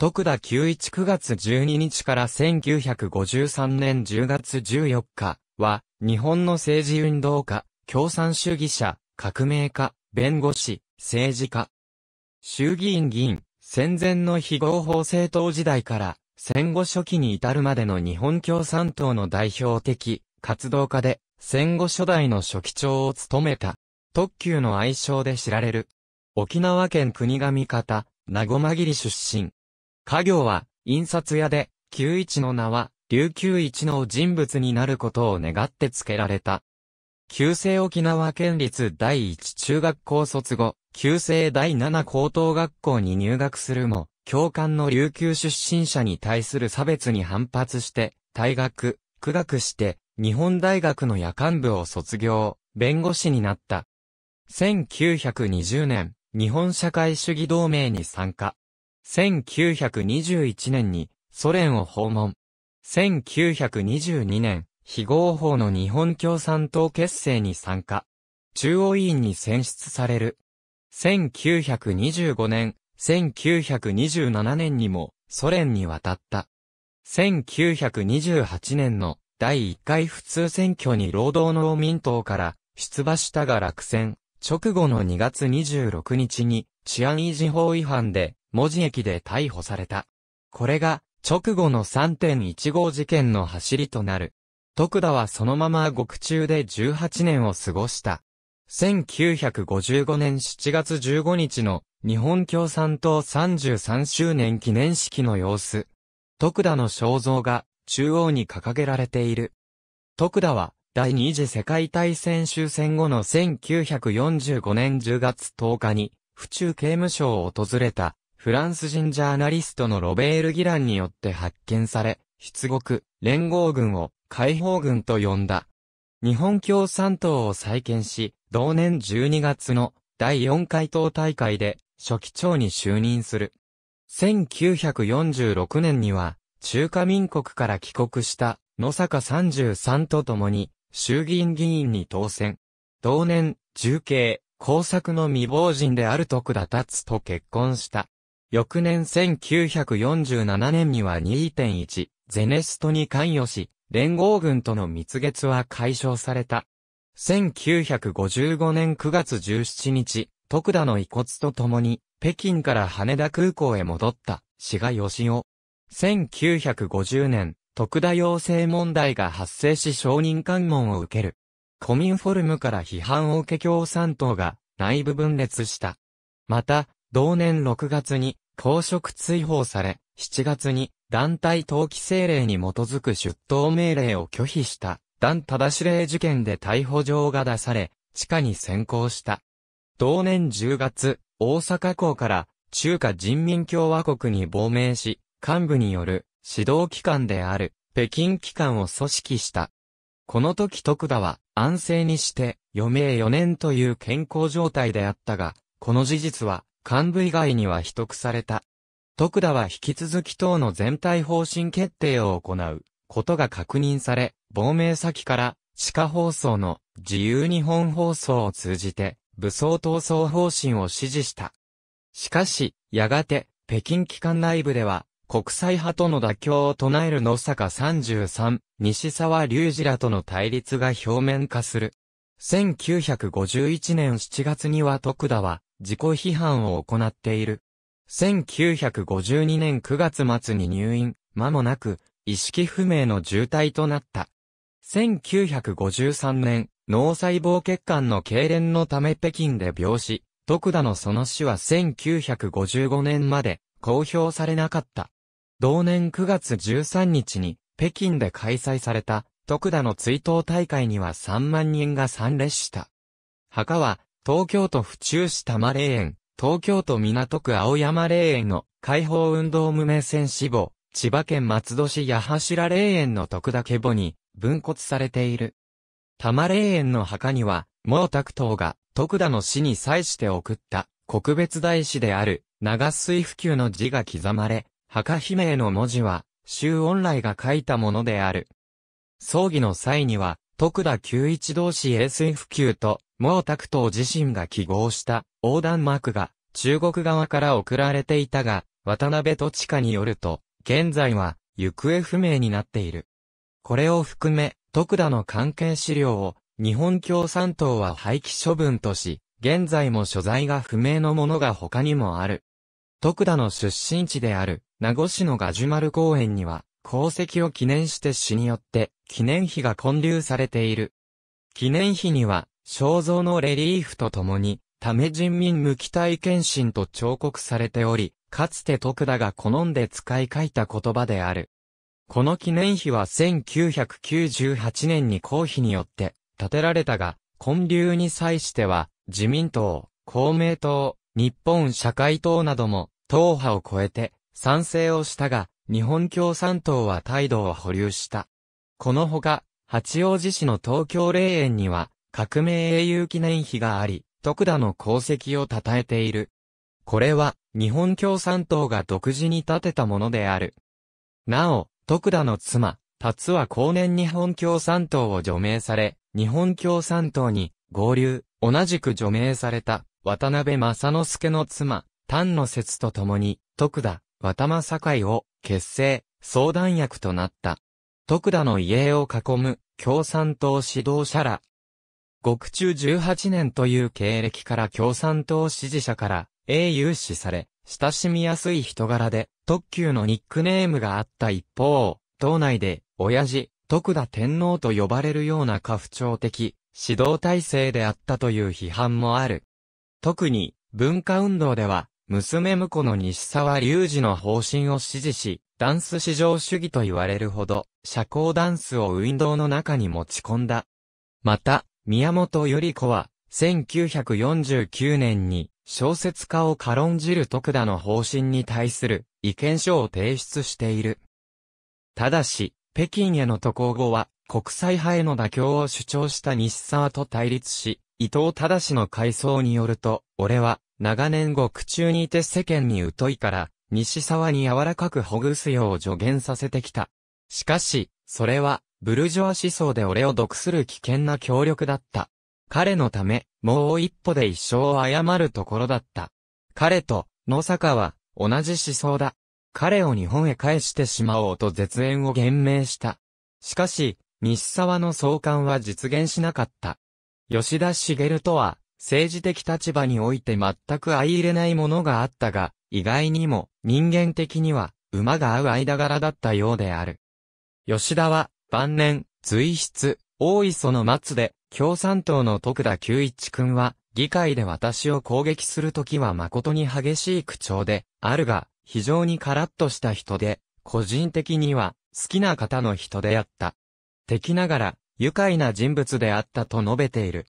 徳田九一9月12日から1953年10月14日は、日本の政治運動家、共産主義者、革命家、弁護士、政治家。衆議院議員、戦前の非合法政党時代から、戦後初期に至るまでの日本共産党の代表的活動家で、戦後初代の初期長を務めた。特急の愛称で知られる。沖縄県国神方、名護間切出身。家業は、印刷屋で、九一の名は、琉球一の人物になることを願って付けられた。旧制沖縄県立第一中学校卒後、旧制第七高等学校に入学するも、教官の琉球出身者に対する差別に反発して、退学、苦学して、日本大学の夜間部を卒業、弁護士になった。1920年、日本社会主義同盟に参加。1921年にソ連を訪問。1922年、非合法の日本共産党結成に参加。中央委員に選出される。1925年、1927年にもソ連に渡った。1928年の第1回普通選挙に労働農民党から出馬したが落選。直後の2月26日に治安維持法違反で文字駅で逮捕された。これが、直後の3.15事件の走りとなる。徳田はそのまま獄中で18年を過ごした。1955年7月15日の日本共産党33周年記念式の様子。徳田の肖像が中央に掲げられている。徳田は第二次世界大戦終戦後の1945年10月10日に府中刑務所を訪れたフランス人ジャーナリストのロベール・ギランによって発見され、出国、連合軍を解放軍と呼んだ。日本共産党を再建し、同年12月の第4回党大会で書記長に就任する。1946年には、中華民国から帰国した野坂33と共に衆議院議員に当選。同年、重慶、工作の未亡人である徳田達と結婚した。翌年1947年には2.1、ゼネストに関与し、連合軍との密月は解消された。1955年9月17日、徳田の遺骨と共に、北京から羽田空港へ戻った、志賀義雄。1950年、徳田陽性問題が発生し承認喚問を受ける。コミンフォルムから批判を受け共産党が内部分裂した。また、同年6月に公職追放され、7月に団体登記政令に基づく出頭命令を拒否した団忠司令事件で逮捕状が出され、地下に先行した。同年10月、大阪港から中華人民共和国に亡命し、幹部による指導機関である北京機関を組織した。この時徳田は安静にして余命4年という健康状態であったが、この事実は幹部以外には秘匿された。徳田は引き続き党の全体方針決定を行うことが確認され、亡命先から地下放送の自由日本放送を通じて武装闘争方針を支持した。しかし、やがて北京機関内部では国際派との妥協を唱える野坂33、西沢隆二らとの対立が表面化する。1951年7月には徳田は自己批判を行っている。1952年9月末に入院、間もなく、意識不明の重体となった。1953年、脳細胞血管の痙攣のため北京で病死、徳田のその死は1955年まで公表されなかった。同年9月13日に北京で開催された徳田の追悼大会には3万人が参列した。墓は東京都府中市多摩霊園、東京都港区青山霊園の解放運動無名戦死亡、千葉県松戸市八柱霊園の徳田家母に分骨されている。多摩霊園の墓には、毛沢東が徳田の死に際して送った国別大使である長水普及の字が刻まれ、墓碑鳴の文字は周恩来が書いたものである。葬儀の際には、徳田九一同士 SF 級と、毛沢東自身が記号した横断幕が中国側から送られていたが、渡辺と地下によると、現在は行方不明になっている。これを含め、徳田の関係資料を日本共産党は廃棄処分とし、現在も所在が不明のものが他にもある。徳田の出身地である名護市のガジュマル公園には、功績を記念して市によって記念碑が建立されている。記念碑には、肖像のレリーフとともに、ため人民無期待献身と彫刻されており、かつて徳田が好んで使い書いた言葉である。この記念碑は1998年に公費によって建てられたが、建立に際しては、自民党、公明党、日本社会党なども、党派を超えて、賛成をしたが、日本共産党は態度を保留した。このほか、八王子市の東京霊園には、革命英雄記念碑があり、徳田の功績を称えている。これは、日本共産党が独自に建てたものである。なお、徳田の妻、達は後年日本共産党を除名され、日本共産党に合流、同じく除名された、渡辺正之助の妻、丹野節と共に、徳田、渡間堺を結成、相談役となった。徳田の遺影を囲む共産党指導者ら。獄中18年という経歴から共産党支持者から英雄視され、親しみやすい人柄で特急のニックネームがあった一方、党内で親父、徳田天皇と呼ばれるような家父長的指導体制であったという批判もある。特に文化運動では娘婿の西沢隆二の方針を支持し、ダンス至上主義と言われるほど、社交ダンスをウィンドウの中に持ち込んだ。また、宮本より子は、1949年に、小説家を軽んじる徳田の方針に対する意見書を提出している。ただし、北京への渡航後は、国際派への妥協を主張した西沢と対立し、伊藤忠の回想によると、俺は、長年獄中にいて世間に疎いから、西沢に柔らかくほぐすよう助言させてきた。しかし、それは、ブルジョア思想で俺を毒する危険な協力だった。彼のため、もう一歩で一生を誤るところだった。彼と、野坂は、同じ思想だ。彼を日本へ返してしまおうと絶縁を言明した。しかし、西沢の送還は実現しなかった。吉田茂とは、政治的立場において全く相入れないものがあったが、意外にも人間的には馬が合う間柄だったようである。吉田は晩年、随筆、大磯の末で、共産党の徳田久一君は、議会で私を攻撃するときは誠に激しい口調で、あるが、非常にカラッとした人で、個人的には、好きな方の人であった。敵ながら、愉快な人物であったと述べている。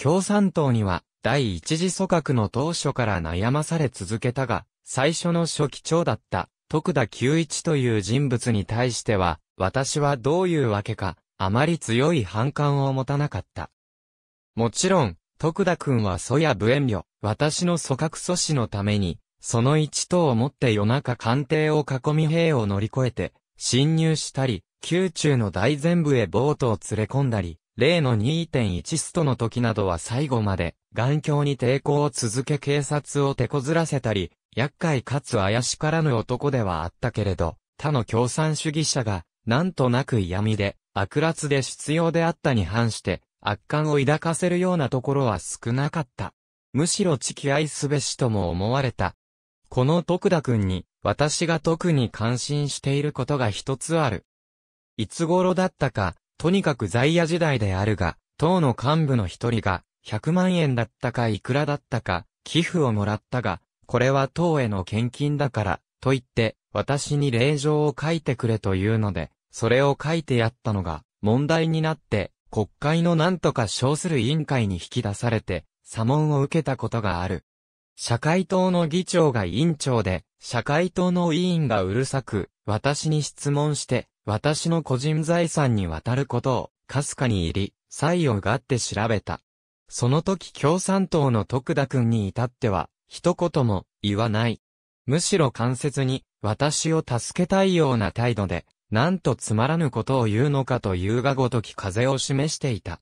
共産党には、第一次組閣の当初から悩まされ続けたが、最初の初期長だった、徳田久一という人物に対しては、私はどういうわけか、あまり強い反感を持たなかった。もちろん、徳田君は祖や無遠慮、私の組閣阻止のために、その一党をもって夜中官邸を囲み兵を乗り越えて、侵入したり、宮中の大全部へボートを連れ込んだり、例の2.1ストの時などは最後まで、眼鏡に抵抗を続け警察を手こずらせたり、厄介かつ怪しからぬ男ではあったけれど、他の共産主義者が、なんとなく嫌味で、悪辣で必要であったに反して、悪感を抱かせるようなところは少なかった。むしろき合いすべしとも思われた。この徳田君に、私が特に感心していることが一つある。いつ頃だったか、とにかく在野時代であるが、党の幹部の一人が、100万円だったかいくらだったか、寄付をもらったが、これは党への献金だから、と言って、私に令状を書いてくれというので、それを書いてやったのが、問題になって、国会の何とか称する委員会に引き出されて、査問を受けたことがある。社会党の議長が委員長で、社会党の委員がうるさく、私に質問して、私の個人財産に渡ることを、かすかに入り、歳をがって調べた。その時共産党の徳田君に至っては、一言も言わない。むしろ間接に、私を助けたいような態度で、なんとつまらぬことを言うのかというがごとき風を示していた。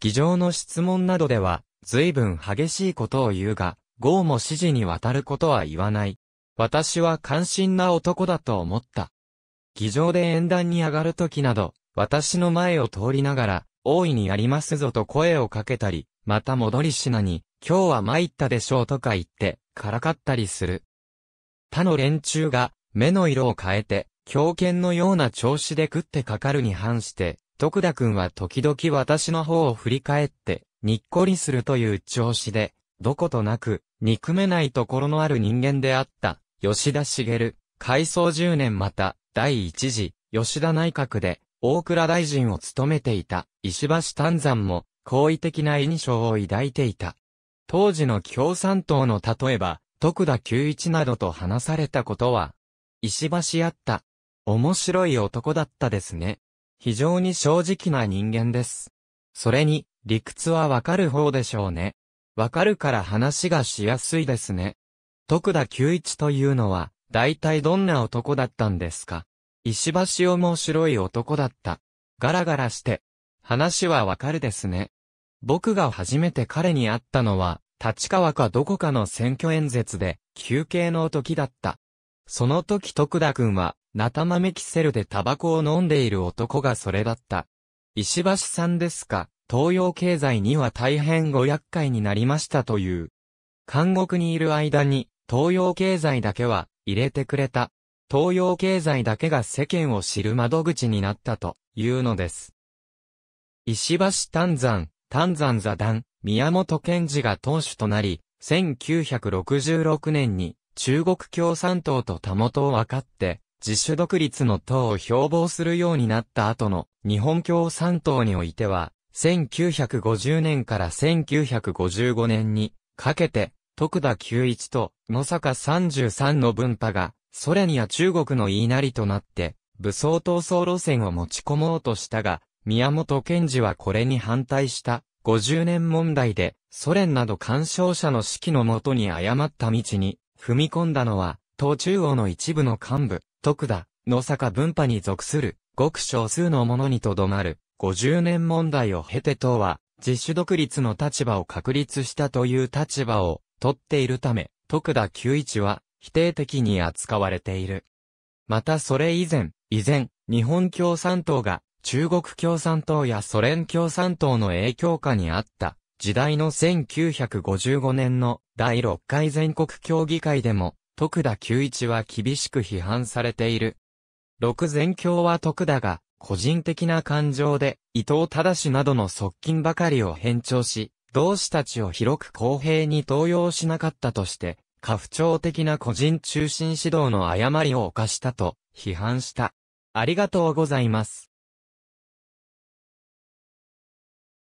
議場の質問などでは、随分激しいことを言うが、豪も指示に渡ることは言わない。私は関心な男だと思った。議場で演壇に上がるときなど、私の前を通りながら、大いにやりますぞと声をかけたり、また戻りしなに、今日は参ったでしょうとか言って、からかったりする。他の連中が、目の色を変えて、狂犬のような調子で食ってかかるに反して、徳田くんは時々私の方を振り返って、にっこりするという調子で、どことなく、憎めないところのある人間であった、吉田茂、改装10年また、第一次、吉田内閣で、大倉大臣を務めていた、石橋丹山も、好意的な印象を抱いていた。当時の共産党の例えば、徳田九一などと話されたことは、石橋あった。面白い男だったですね。非常に正直な人間です。それに、理屈はわかる方でしょうね。わかるから話がしやすいですね。徳田九一というのは、大体どんな男だったんですか石橋を白い男だった。ガラガラして。話はわかるですね。僕が初めて彼に会ったのは、立川かどこかの選挙演説で、休憩の時だった。その時徳田くんは、なたまめキセルでタバコを飲んでいる男がそれだった。石橋さんですか、東洋経済には大変ご厄介になりましたという。監獄にいる間に、東洋経済だけは、入れてくれた。東洋経済だけが世間を知る窓口になったというのです。石橋丹山、丹山座談、宮本賢治が当主となり、1966年に中国共産党とた元を分かって、自主独立の党を標榜するようになった後の日本共産党においては、1950年から1955年にかけて徳田九一と野坂三十三の分派が、ソ連や中国の言いなりとなって、武装闘争路線を持ち込もうとしたが、宮本賢治はこれに反対した。50年問題で、ソ連など干渉者の指揮のもとに誤った道に、踏み込んだのは、東中央の一部の幹部、徳田、野坂分派に属する、ごく少数の者にとどまる、50年問題を経て党は、自主独立の立場を確立したという立場を、取っているため、徳田九一は否定的に扱われている。またそれ以前、以前、日本共産党が中国共産党やソ連共産党の影響下にあった時代の1955年の第6回全国協議会でも、徳田九一は厳しく批判されている。六全教は徳田が個人的な感情で伊藤忠などの側近ばかりを返重し、同志たちを広く公平に登用しなかったとして、過不調的な個人中心指導の誤りを犯したと批判した。ありがとうございます。